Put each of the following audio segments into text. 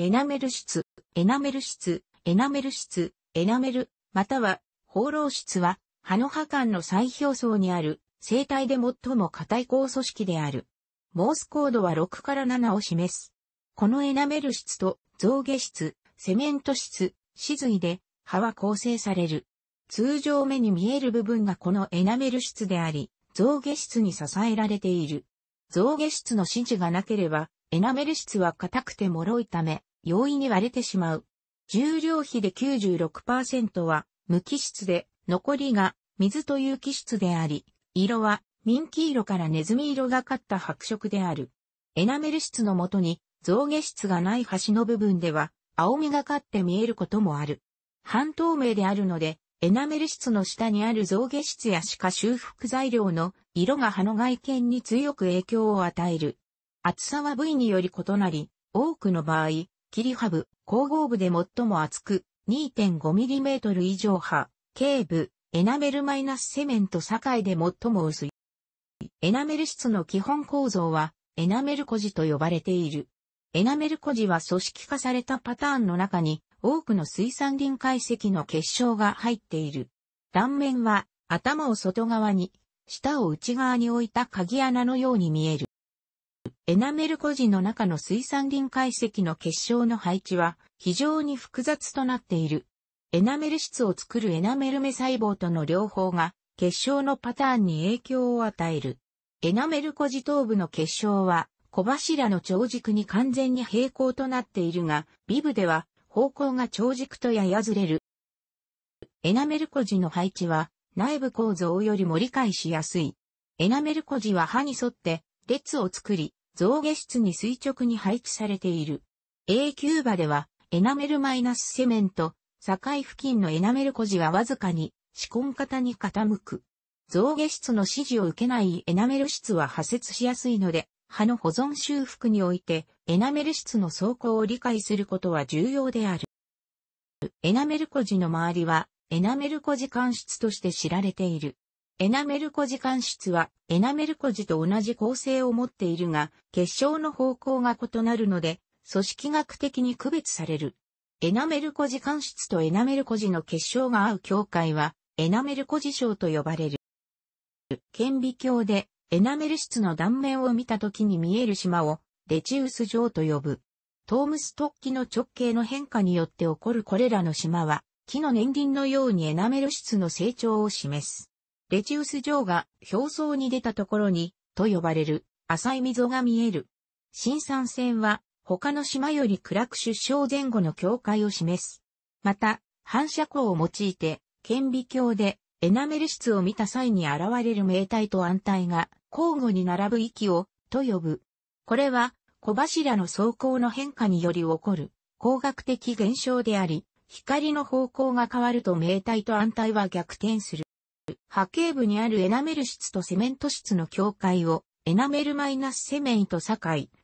エナメル質、エナメル質、エナメル質、エナメル、または、放浪質は、歯の歯間の最表層にある、生体で最も硬い高組織である。モースコードは6から7を示す。このエナメル質と象下質、セメント質、歯髄で歯は構成される。通常目に見える部分がこのエナメル質であり、象下質に支えられている。増下質の指示がなければ、エナメル質は硬くて脆いため、容易に割れてしまう。重量比で96%は無機質で、残りが水という基質であり、色はミンキ色からネズミ色がかった白色である。エナメル質のもとに増下質がない端の部分では青みがかって見えることもある。半透明であるので、エナメル質の下にある増下質や歯科修復材料の色が葉の外見に強く影響を与える。厚さは部位により異なり、多くの場合、切りブ、後合部で最も厚く 2.5mm 以上波、頸部、エナメルマイナスセメント境で最も薄い。エナメル質の基本構造は、エナメルコ児と呼ばれている。エナメルコ児は組織化されたパターンの中に、多くの水産林解析の結晶が入っている。断面は、頭を外側に、舌を内側に置いた鍵穴のように見える。エナメル古事の中の水産林解析の結晶の配置は非常に複雑となっている。エナメル質を作るエナメル目細胞との両方が結晶のパターンに影響を与える。エナメル古事頭部の結晶は小柱の長軸に完全に平行となっているが、ビブでは方向が長軸とややずれる。エナメル古事の配置は内部構造よりも理解しやすい。エナメル古事は歯に沿って列を作り、象牙室に垂直に配置されている。A キューバでは、エナメルマイナスセメント、境付近のエナメル小路はわずかに、仕込型に傾く。象牙質の指示を受けないエナメル質は破節しやすいので、歯の保存修復において、エナメル質の走行を理解することは重要である。エナメル小路の周りは、エナメル小路間質として知られている。エナメル湖時間質は、エナメルコジと同じ構成を持っているが、結晶の方向が異なるので、組織学的に区別される。エナメル湖時間質とエナメルコジの結晶が合う境界は、エナメルコジ症と呼ばれる。顕微鏡で、エナメル質の断面を見た時に見える島を、レチウス状と呼ぶ。トームス突起の直径の変化によって起こるこれらの島は、木の年輪のようにエナメル質の成長を示す。レチウス城が表層に出たところに、と呼ばれる、浅い溝が見える。新山線は、他の島より暗く出生前後の境界を示す。また、反射光を用いて、顕微鏡でエナメル質を見た際に現れる明体と暗体が交互に並ぶ域をと呼ぶ。これは小柱の走行の変化により起こる光学的現象であり、光の方向が変わると明体と暗体は逆転する。波形部にあるエナメル質とセメント質の境界を、エナメルマイナスセメント境、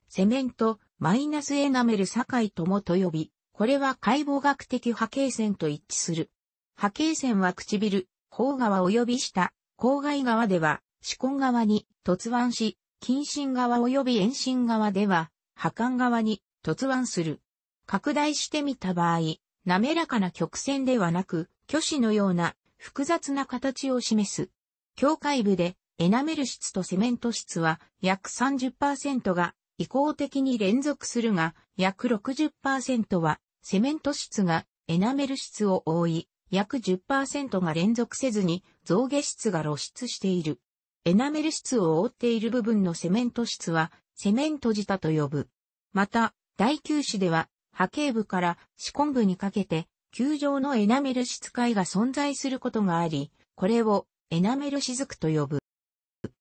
セメントマイナスエナメル境ともと呼び、これは解剖学的波形線と一致する。波形線は唇、方側及び下、口外側では、歯根側に突腕し、近親側及び遠心側では、破間側に突腕する。拡大してみた場合、滑らかな曲線ではなく、虚子のような複雑な形を示す。境界部でエナメル質とセメント質は約30%が移行的に連続するが、約60%はセメント質がエナメル質を覆い、約10%が連続せずに増下質が露出している。エナメル質を覆っている部分のセメント質はセメント自他と呼ぶ。また、第九子では波形部から歯根部にかけて球状のエナメル質塊が存在することがあり、これをエナメル雫と呼ぶ。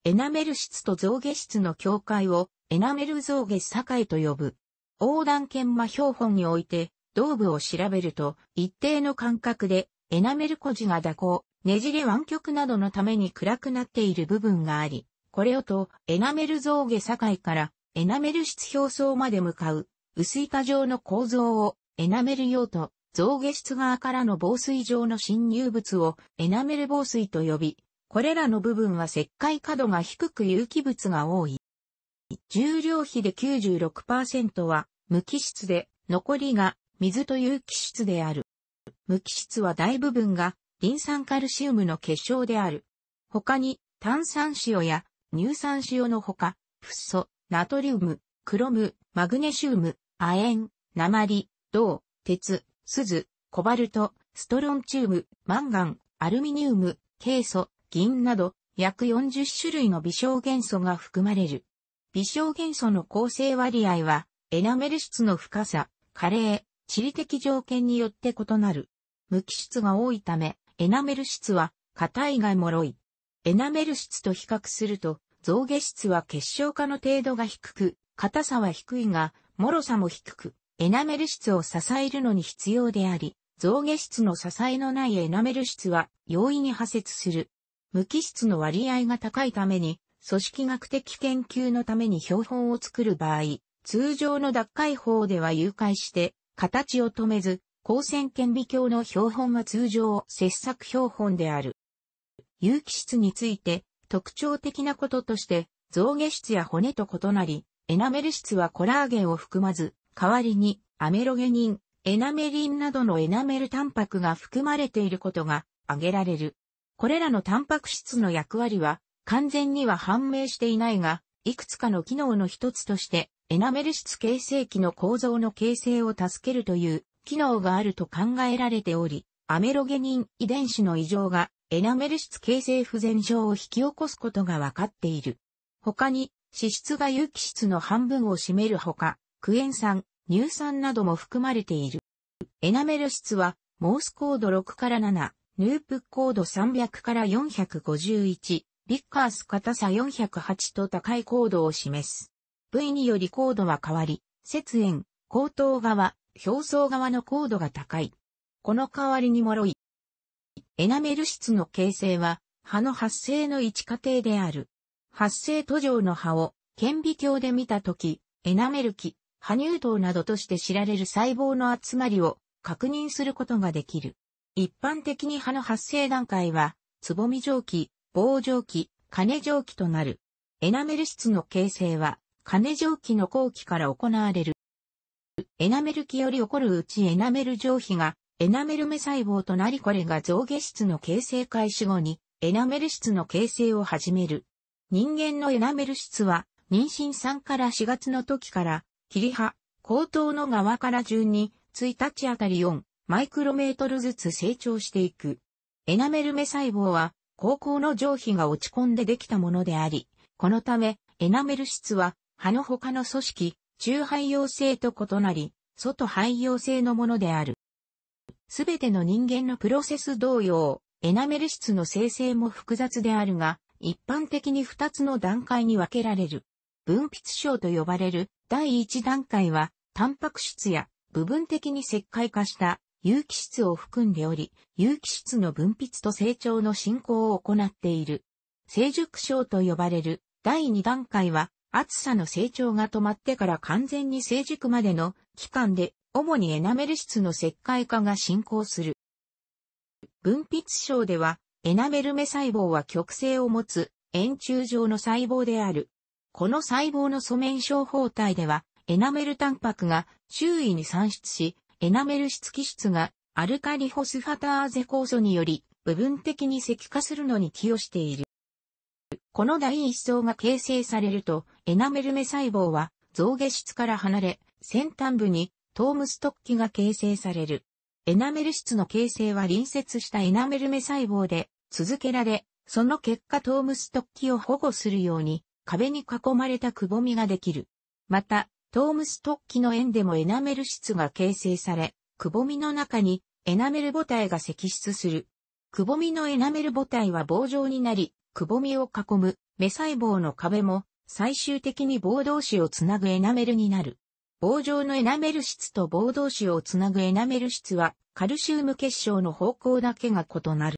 エナメル質と象牙質の境界をエナメル象牙境と呼ぶ。横断研磨標本において、胴部を調べると、一定の間隔でエナメル孤児が蛇行、ねじれ湾曲などのために暗くなっている部分があり、これをとエナメル象牙境からエナメル質表層まで向かう薄板状の構造をエナメル用と象下室側からの防水状の侵入物をエナメル防水と呼び、これらの部分は石灰角が低く有機物が多い。重量比で96%は無機質で、残りが水と有機質である。無機質は大部分がリン酸カルシウムの結晶である。他に炭酸塩や乳酸塩のほか、フッ素、ナトリウム、クロム、マグネシウム、亜鉛、鉛、銅、鉄、鈴、コバルト、ストロンチウム、マンガン、アルミニウム、ケイ素、銀など約40種類の微小元素が含まれる。微小元素の構成割合は、エナメル質の深さ、加齢、地理的条件によって異なる。無機質が多いため、エナメル質は硬いが脆い。エナメル質と比較すると、増下質は結晶化の程度が低く、硬さは低いが、脆さも低く、エナメル質を支えるのに必要であり、増下質の支えのないエナメル質は容易に破節する。無機質の割合が高いために、組織学的研究のために標本を作る場合、通常の脱解法では誘拐して、形を止めず、光線顕微鏡の標本は通常切削標本である。有機質について特徴的なこととして、増下質や骨と異なり、エナメル質はコラーゲンを含まず、代わりにアメロゲニン、エナメリンなどのエナメルタンパクが含まれていることが挙げられる。これらのタンパク質の役割は完全には判明していないが、いくつかの機能の一つとしてエナメル質形成器の構造の形成を助けるという機能があると考えられており、アメロゲニン遺伝子の異常がエナメル質形成不全症を引き起こすことが分かっている。他に、脂質が有機質の半分を占めるほか、クエン酸、乳酸なども含まれている。エナメル質は、モースコード6から7、ヌープコード300から451、ビッカース硬さ408と高いー度を示す。部位によりー度は変わり、節縁、後頭側、表層側のー度が高い。この代わりに脆い。エナメル質の形成は、葉の発生の一過程である。発生途上の葉を、顕微鏡で見たとき、エナメル基、波乳頭などとして知られる細胞の集まりを確認することができる。一般的に歯の発生段階は、つぼみ蒸気、棒蒸気、金蒸気となる。エナメル質の形成は、金蒸気の後期から行われる。エナメル期より起こるうちエナメル蒸気が、エナメル目細胞となりこれが増下質の形成開始後に、エナメル質の形成を始める。人間のエナメル質は、妊娠3から4月の時から、霧波、高等の側から順に、1日あたり4マイクロメートルずつ成長していく。エナメル目細胞は、高校の上皮が落ち込んでできたものであり、このため、エナメル質は、葉の他の組織、中肺葉性と異なり、外肺葉性のものである。すべての人間のプロセス同様、エナメル質の生成も複雑であるが、一般的に2つの段階に分けられる。分泌症と呼ばれる第一段階は、タンパク質や部分的に石灰化した有機質を含んでおり、有機質の分泌と成長の進行を行っている。成熟症と呼ばれる第2段階は、暑さの成長が止まってから完全に成熟までの期間で、主にエナメル質の石灰化が進行する。分泌症では、エナメル目細胞は極性を持つ円柱状の細胞である。この細胞の素面症胞体では、エナメルタンパクが周囲に産出し、エナメル質基質がアルカリホスファターゼ酵素により部分的に石化するのに寄与している。この第一層が形成されると、エナメル目細胞は増下質から離れ、先端部にトームストッキが形成される。エナメル質の形成は隣接したエナメル目細胞で続けられ、その結果トームストッキを保護するように壁に囲まれたくぼみができる。また、トームストッキの円でもエナメル質が形成され、くぼみの中にエナメル母体が積出する。くぼみのエナメル母体は棒状になり、くぼみを囲む目細胞の壁も最終的に棒同士をつなぐエナメルになる。棒状のエナメル質と棒同士をつなぐエナメル質はカルシウム結晶の方向だけが異なる。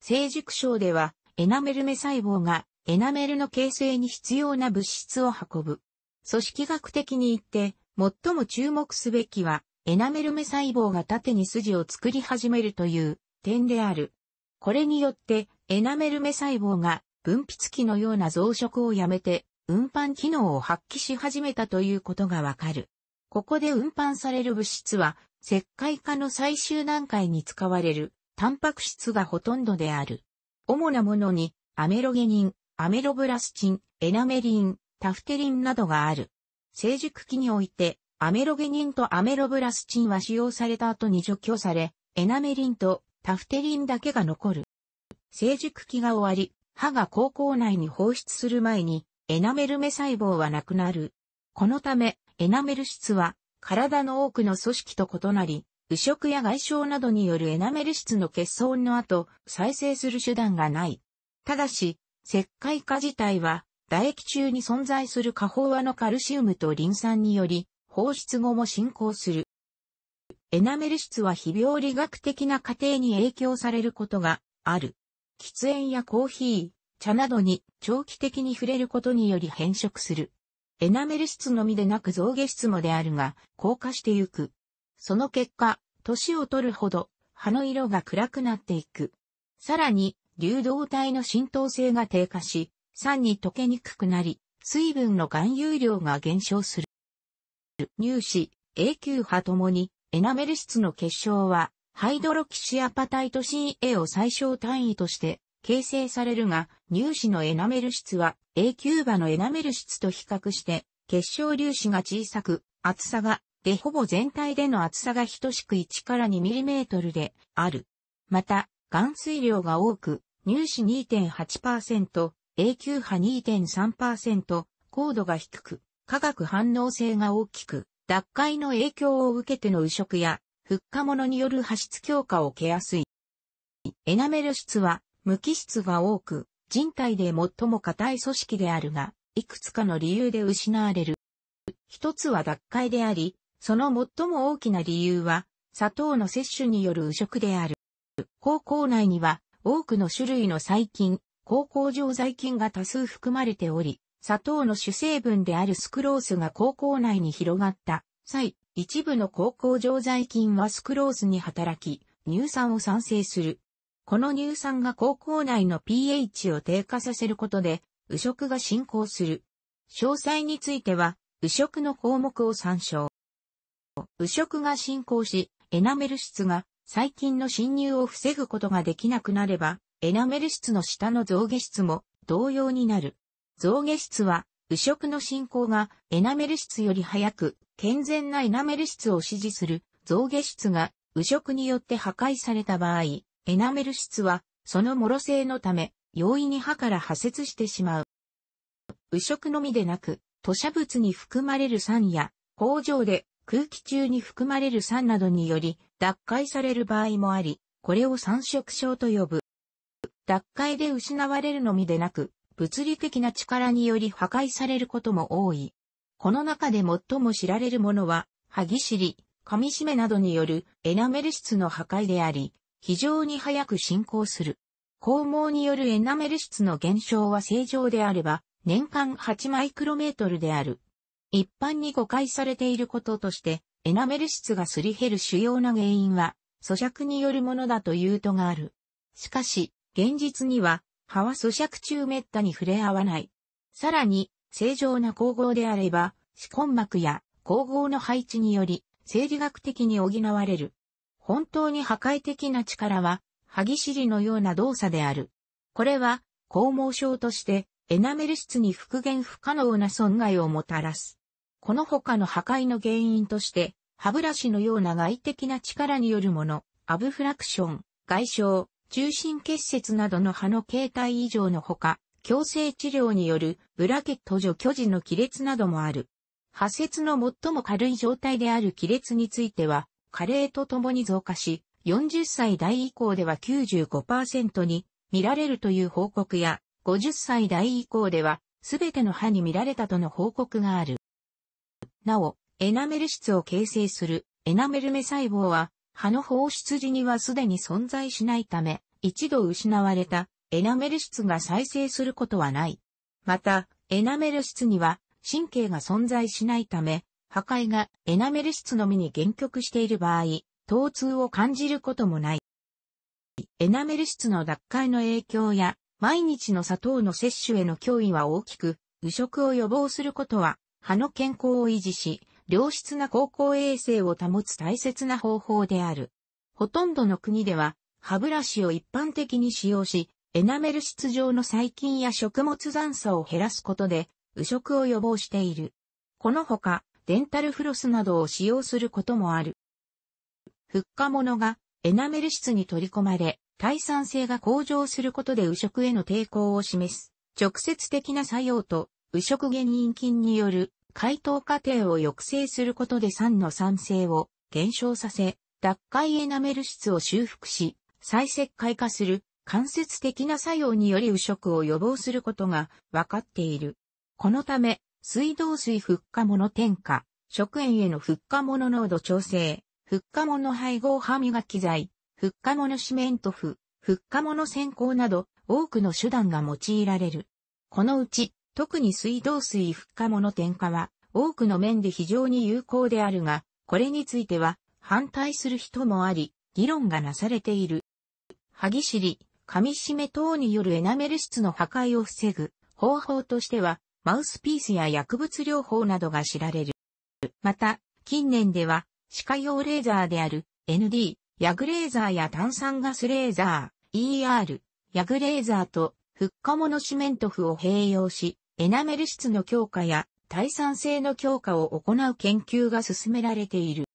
成熟症ではエナメル目細胞がエナメルの形成に必要な物質を運ぶ。組織学的に言って、最も注目すべきは、エナメル目細胞が縦に筋を作り始めるという点である。これによって、エナメル目細胞が分泌器のような増殖をやめて、運搬機能を発揮し始めたということがわかる。ここで運搬される物質は、石灰化の最終段階に使われる、タンパク質がほとんどである。主なものに、アメロゲニン、アメロブラスチン、エナメリン、タフテリンなどがある。成熟期において、アメロゲニンとアメロブラスチンは使用された後に除去され、エナメリンとタフテリンだけが残る。成熟期が終わり、歯が口腔内に放出する前に、エナメル目細胞はなくなる。このため、エナメル質は、体の多くの組織と異なり、腐食や外傷などによるエナメル質の欠損の後、再生する手段がない。ただし、石灰化自体は、唾液中に存在する過飽和のカルシウムとリン酸により、放出後も進行する。エナメル質は非病理学的な過程に影響されることがある。喫煙やコーヒー、茶などに長期的に触れることにより変色する。エナメル質のみでなく増下質もであるが、硬化してゆく。その結果、年を取るほど、葉の色が暗くなっていく。さらに、流動体の浸透性が低下し、酸に溶けにくくなり、水分の含有量が減少する。乳脂、永久波ともに、エナメル質の結晶は、ハイドロキシアパタイト CA を最小単位として形成されるが、乳脂のエナメル質は A 久波のエナメル質と比較して、結晶粒子が小さく、厚さが、でほぼ全体での厚さが等しく1から2トルである。また、含水量が多く、乳脂2.8%、永久波2.3%、高度が低く、化学反応性が大きく、脱灰の影響を受けての移植や、復化物による破出強化を受けやすい。エナメル質は無機質が多く、人体で最も硬い組織であるが、いくつかの理由で失われる。一つは脱灰であり、その最も大きな理由は、砂糖の摂取による移植である。高校内には多くの種類の細菌、高校上細菌が多数含まれており、砂糖の主成分であるスクロースが高校内に広がった際、一部の高校上細菌はスクロースに働き、乳酸を産生する。この乳酸が高校内の pH を低下させることで、右食が進行する。詳細については、右食の項目を参照。右食が進行し、エナメル質が細菌の侵入を防ぐことができなくなれば、エナメル質の下の増下質も同様になる。増下質は、右食の進行がエナメル質より早く、健全なエナメル質を支持する増下質が右食によって破壊された場合、エナメル質はその脆性のため、容易に歯から破切してしまう。右食のみでなく、土砂物に含まれる酸や工場で空気中に含まれる酸などにより脱解される場合もあり、これを酸色症と呼ぶ。脱解で失われるのみでなく、物理的な力により破壊されることも多い。この中で最も知られるものは、歯ぎしり、噛み締めなどによるエナメル質の破壊であり、非常に早く進行する。肛毛によるエナメル質の減少は正常であれば、年間8マイクロメートルである。一般に誤解されていることとして、エナメル質がすり減る主要な原因は、咀嚼によるものだというとがある。しかし、現実には、歯は咀嚼中滅多に触れ合わない。さらに、正常な光合であれば、歯根膜や光合の配置により、生理学的に補われる。本当に破壊的な力は、歯ぎしりのような動作である。これは、光毛症として、エナメル質に復元不可能な損害をもたらす。この他の破壊の原因として、歯ブラシのような外的な力によるもの、アブフラクション、外傷、中心結節などの歯の形態異常のほか、強制治療によるブラケット除去時の亀裂などもある。破節の最も軽い状態である亀裂については、加齢とともに増加し、40歳代以降では95%に見られるという報告や、50歳代以降では全ての歯に見られたとの報告がある。なお、エナメル質を形成するエナメル目細胞は、葉の放出時にはすでに存在しないため、一度失われたエナメル質が再生することはない。また、エナメル質には神経が存在しないため、破壊がエナメル質のみに限局している場合、疼痛を感じることもない。エナメル質の脱解の影響や、毎日の砂糖の摂取への脅威は大きく、右食を予防することは歯の健康を維持し、良質な高校衛生を保つ大切な方法である。ほとんどの国では、歯ブラシを一般的に使用し、エナメル質状の細菌や食物残差を減らすことで、右食を予防している。このほか、デンタルフロスなどを使用することもある。復化物がエナメル質に取り込まれ、耐酸性が向上することで右食への抵抗を示す。直接的な作用と右食原因菌による解凍過程を抑制することで酸の酸性を減少させ、脱解エナメル質を修復し、再石灰化する間接的な作用により右食を予防することが分かっている。このため、水道水復化物添加、食塩への復化物濃度調整、復化物配合歯磨き剤、復化物シメント布、復化物先行など多くの手段が用いられる。このうち特に水道水復化物添加は、多くの面で非常に有効であるが、これについては、反対する人もあり、議論がなされている。歯ぎしり、噛み締め等によるエナメル質の破壊を防ぐ方法としては、マウスピースや薬物療法などが知られる。また、近年では、歯科用レーザーである ND、ヤグレーザーや炭酸ガスレーザー、ER、ヤグレーザーと、復化モノシメント符を併用し、エナメル質の強化や耐酸性の強化を行う研究が進められている。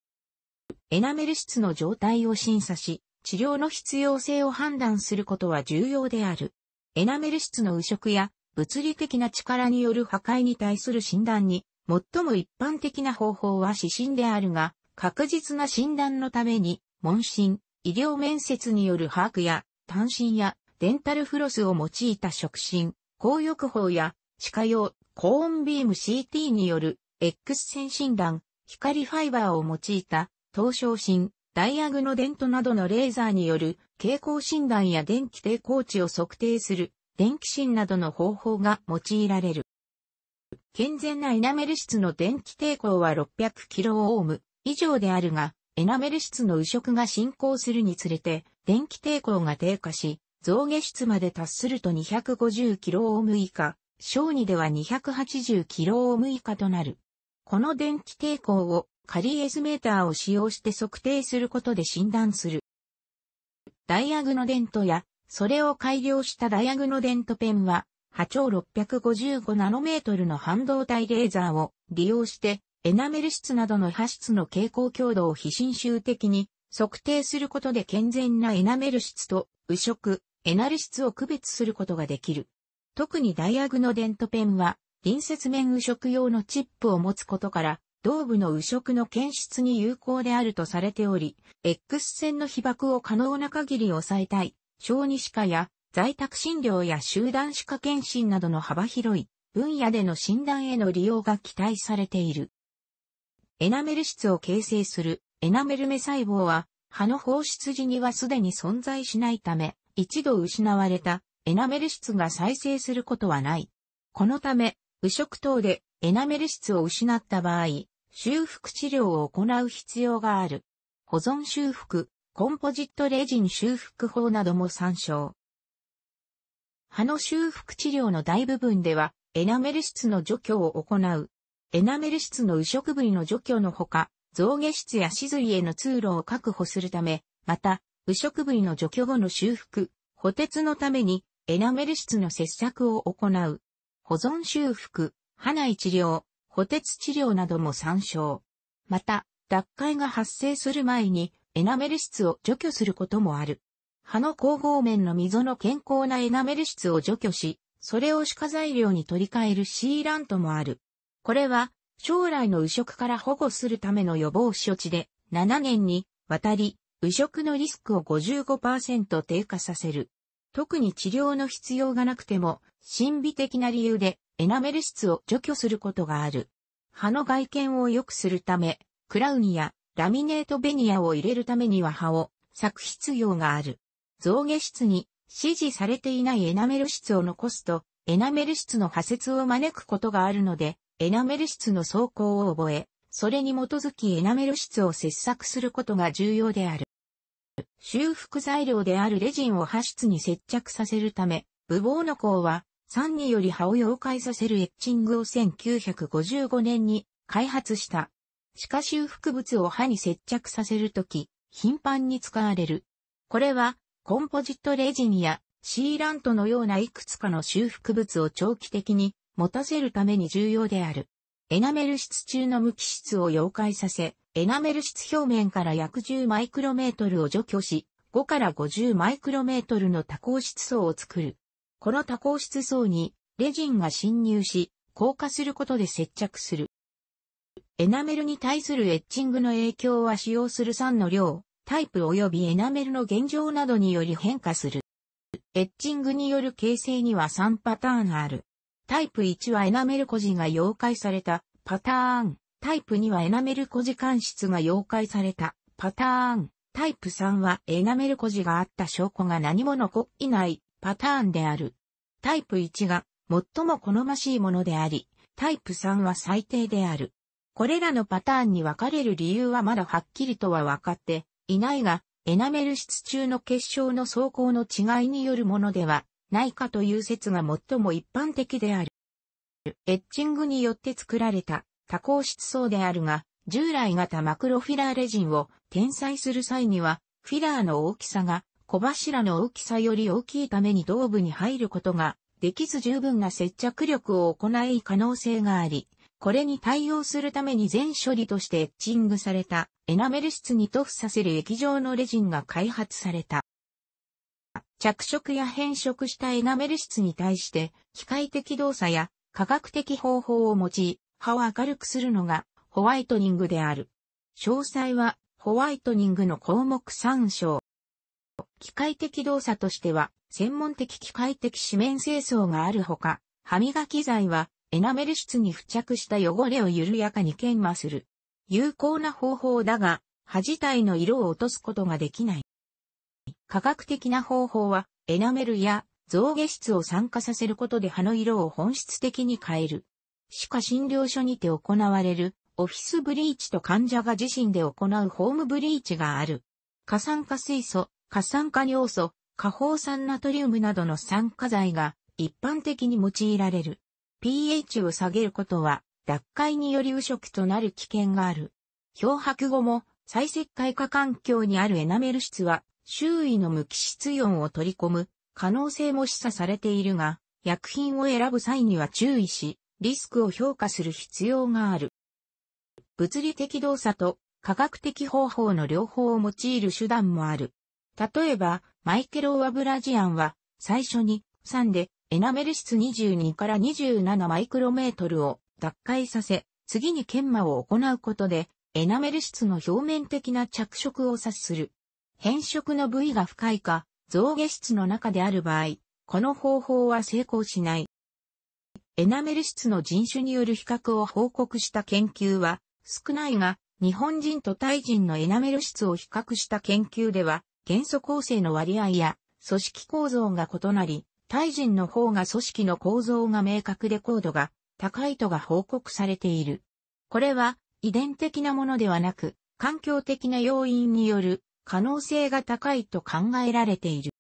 エナメル質の状態を審査し、治療の必要性を判断することは重要である。エナメル質の移植や物理的な力による破壊に対する診断に、最も一般的な方法は指針であるが、確実な診断のために、問診、医療面接による把握や、単身やデンタルフロスを用いた触診、抗浴法や歯科用高音ビーム CT による X 線診断、光ファイバーを用いた東証診、ダイアグノデントなどのレーザーによる蛍光診断や電気抵抗値を測定する電気診などの方法が用いられる。健全なエナメル質の電気抵抗は 600kΩ 以上であるが、エナメル質の右色が進行するにつれて、電気抵抗が低下し、増下質まで達すると 250kΩ 以下、小2では2 8 0キロオ以下となる。この電気抵抗を仮エスメーターを使用して測定することで診断する。ダイアグノデントや、それを改良したダイアグノデントペンは、波長655ナノメートルの半導体レーザーを利用して、エナメル質などの波質の蛍光強度を非侵襲的に測定することで健全なエナメル質と右色、エナル質を区別することができる。特にダイアグノデントペンは、隣接面右色用のチップを持つことから、頭部の右色の検出に有効であるとされており、X 線の被爆を可能な限り抑えたい、小児歯科や在宅診療や集団歯科検診などの幅広い分野での診断への利用が期待されている。エナメル質を形成するエナメル目細胞は、歯の放出時にはすでに存在しないため、一度失われたエナメル質が再生することはない。このため、右色等でエナメル質を失った場合、修復治療を行う必要がある。保存修復、コンポジットレジン修復法なども参照。歯の修復治療の大部分では、エナメル質の除去を行う。エナメル質の右植部位の除去のほか、増下質や死髄への通路を確保するため、また、右食部位の除去後の修復、補鉄のために、エナメル質の切削を行う、保存修復、歯内治療、補鉄治療なども参照。また、脱会が発生する前にエナメル質を除去することもある。歯の光合面の溝の健康なエナメル質を除去し、それを歯科材料に取り替えるシーラントもある。これは、将来の移植から保護するための予防処置で、7年にわたり、移植のリスクを55%低下させる。特に治療の必要がなくても、心理的な理由でエナメル質を除去することがある。歯の外見を良くするため、クラウニやラミネートベニヤを入れるためには歯を削必要がある。増下質に指示されていないエナメル質を残すと、エナメル質の破折を招くことがあるので、エナメル質の走行を覚え、それに基づきエナメル質を切削することが重要である。修復材料であるレジンを破出に接着させるため、武謀の孔は、酸により葉を溶解させるエッチングを1955年に開発した。歯科修復物を歯に接着させるとき、頻繁に使われる。これは、コンポジットレジンやシーラントのようないくつかの修復物を長期的に持たせるために重要である。エナメル質中の無機質を溶解させ、エナメル質表面から約10マイクロメートルを除去し、5から50マイクロメートルの多孔質層を作る。この多孔質層にレジンが侵入し、硬化することで接着する。エナメルに対するエッチングの影響は使用する酸の量、タイプ及びエナメルの現状などにより変化する。エッチングによる形成には3パターンある。タイプ1はエナメル孤児が溶解されたパターン。タイプ2はエナメル小時間室が溶解されたパターン。タイプ3はエナメル小ジがあった証拠が何も残っていないパターンである。タイプ1が最も好ましいものであり、タイプ3は最低である。これらのパターンに分かれる理由はまだはっきりとは分かっていないが、エナメル質中の結晶の走行の違いによるものではないかという説が最も一般的である。エッチングによって作られた多孔質層であるが、従来型マクロフィラーレジンを転載する際には、フィラーの大きさが小柱の大きさより大きいために頭部に入ることができず十分な接着力を行い可能性があり、これに対応するために全処理としてエッチングされたエナメル質に塗布させる液状のレジンが開発された。着色や変色したエナメル質に対して機械的動作や科学的方法を用い、歯を明るくするのがホワイトニングである。詳細はホワイトニングの項目参照。機械的動作としては、専門的機械的紙面清掃があるほか、歯磨き剤はエナメル質に付着した汚れを緩やかに研磨する。有効な方法だが、歯自体の色を落とすことができない。科学的な方法は、エナメルや造下質を酸化させることで歯の色を本質的に変える。歯科診療所にて行われる、オフィスブリーチと患者が自身で行うホームブリーチがある。過酸化水素、過酸化尿素、過放酸ナトリウムなどの酸化剤が一般的に用いられる。pH を下げることは、脱灰により右色となる危険がある。漂白後も、再石灰化環境にあるエナメル質は、周囲の無機質イオンを取り込む可能性も示唆されているが、薬品を選ぶ際には注意し、リスクを評価する必要がある。物理的動作と科学的方法の両方を用いる手段もある。例えば、マイケル・オアブラジアンは、最初に、3で、エナメル質22から27マイクロメートルを脱解させ、次に研磨を行うことで、エナメル質の表面的な着色を察する。変色の部位が深いか、増下質の中である場合、この方法は成功しない。エナメル質の人種による比較を報告した研究は少ないが、日本人とタイ人のエナメル質を比較した研究では、元素構成の割合や組織構造が異なり、タイ人の方が組織の構造が明確で高度が高いとが報告されている。これは遺伝的なものではなく、環境的な要因による可能性が高いと考えられている。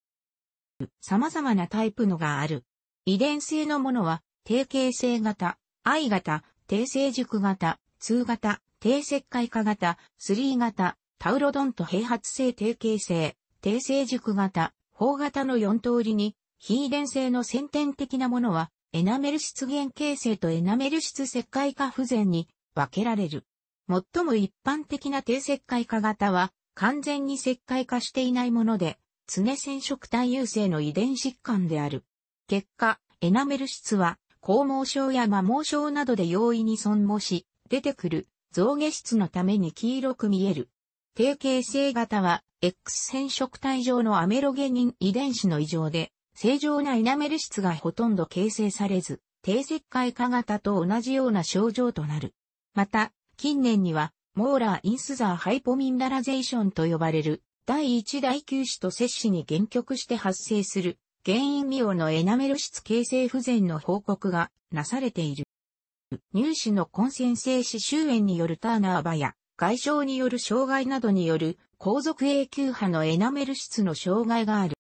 様々なタイプのがある。遺伝性のものは定型性型、I 型、定成熟型、通型、定石灰化型、3型、タウロドンと併発性定型性、定成熟型、方型の4通りに、非遺伝性の先天的なものは、エナメル質原形成とエナメル質石灰化不全に分けられる。最も一般的な低石灰化型は、完全に石灰化していないもので、常染色体優性の遺伝疾患である。結果、エナメル質は高毛症や摩耗症などで容易に損耗し、出てくる増下質のために黄色く見える。定型性型は X 染色体上のアメロゲニン遺伝子の異常で、正常なイナメル質がほとんど形成されず、低石灰化型と同じような症状となる。また、近年には、モーラー・インスザー・ハイポミンダラゼーションと呼ばれる、第1第9子と摂氏に限局して発生する原因未応のエナメル質形成不全の報告がなされている。乳歯の根線性歯周炎によるターナーバや外傷による障害などによる後続永久歯のエナメル質の障害がある。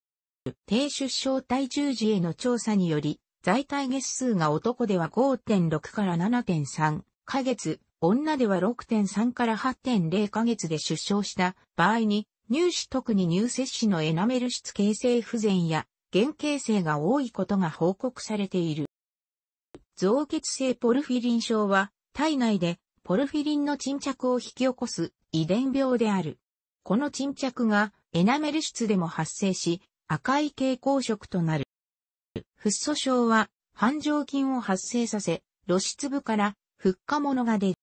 低出生体重児への調査により、在体月数が男では5.6から7.3ヶ月、女では6.3から8.0ヶ月で出生した場合に、乳歯特に乳摂歯のエナメル質形成不全や原形成が多いことが報告されている。造血性ポルフィリン症は、体内でポルフィリンの沈着を引き起こす遺伝病である。この沈着がエナメル質でも発生し、赤い蛍光色となる。フッ素症は、繁盛菌を発生させ、露出部から、フッ化物が出る。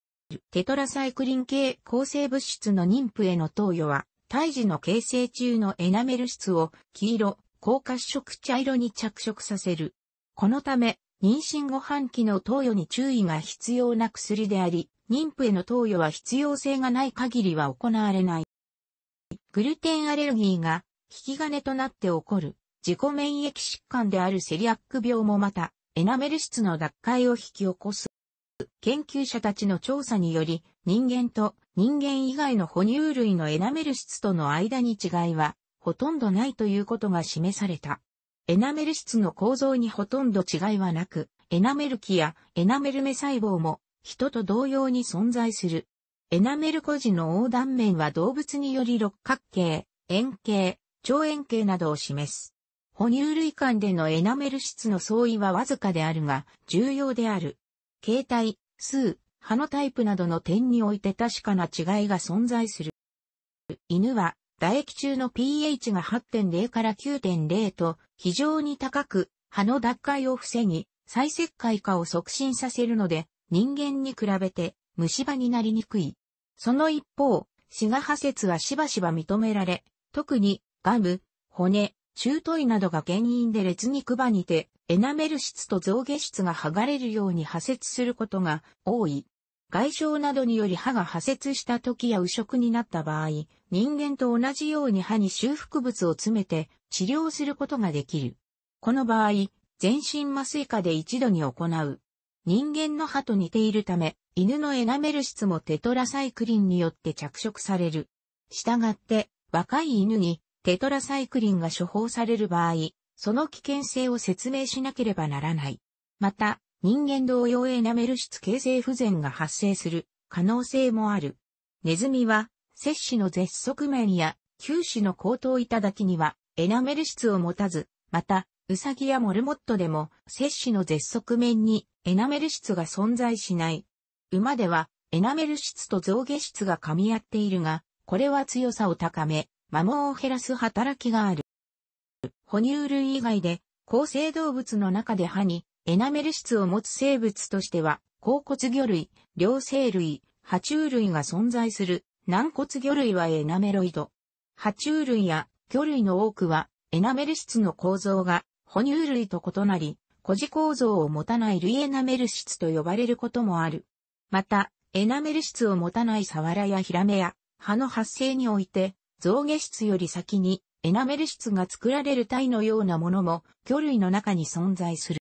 テトラサイクリン系抗生物質の妊婦への投与は、胎児の形成中のエナメル質を黄色、高褐色茶色に着色させる。このため、妊娠後半期の投与に注意が必要な薬であり、妊婦への投与は必要性がない限りは行われない。グルテンアレルギーが引き金となって起こる自己免疫疾患であるセリアック病もまたエナメル質の脱会を引き起こす。研究者たちの調査により人間と人間以外の哺乳類のエナメル質との間に違いはほとんどないということが示された。エナメル質の構造にほとんど違いはなく、エナメル基やエナメル目細胞も人と同様に存在する。エナメル個人の横断面は動物により六角形、円形、超円形などを示す。哺乳類間でのエナメル質の相違はわずかであるが、重要である。形態、数、歯のタイプなどの点において確かな違いが存在する。犬は唾液中の pH が8.0から9.0と非常に高く、歯の脱会を防ぎ、再石灰化を促進させるので、人間に比べて虫歯になりにくい。その一方、シガ破説はしばしば認められ、特にガム、骨、中トイなどが原因で劣肉歯にて、エナメル質と増下質が剥がれるように破節することが多い。外傷などにより歯が破折した時や右食になった場合、人間と同じように歯に修復物を詰めて治療することができる。この場合、全身麻酔下で一度に行う。人間の歯と似ているため、犬のエナメル質もテトラサイクリンによって着色される。したがって、若い犬にテトラサイクリンが処方される場合、その危険性を説明しなければならない。また、人間同様エナメル質形成不全が発生する可能性もある。ネズミは、摂氏の絶側面や、九死の高等頂には、エナメル質を持たず、また、ウサギやモルモットでも、摂氏の絶側面に、エナメル質が存在しない。馬では、エナメル質と増下質が噛み合っているが、これは強さを高め、摩耗を減らす働きがある。哺乳類以外で、構成動物の中で歯にエナメル質を持つ生物としては、甲骨魚類、両生類、爬虫類が存在する、軟骨魚類はエナメロイド。爬虫類や魚類の多くは、エナメル質の構造が、哺乳類と異なり、孤児構造を持たない類エナメル質と呼ばれることもある。また、エナメル質を持たないサワラやヒラメや、葉の発生において、増下質より先にエナメル質が作られる体のようなものも魚類の中に存在する。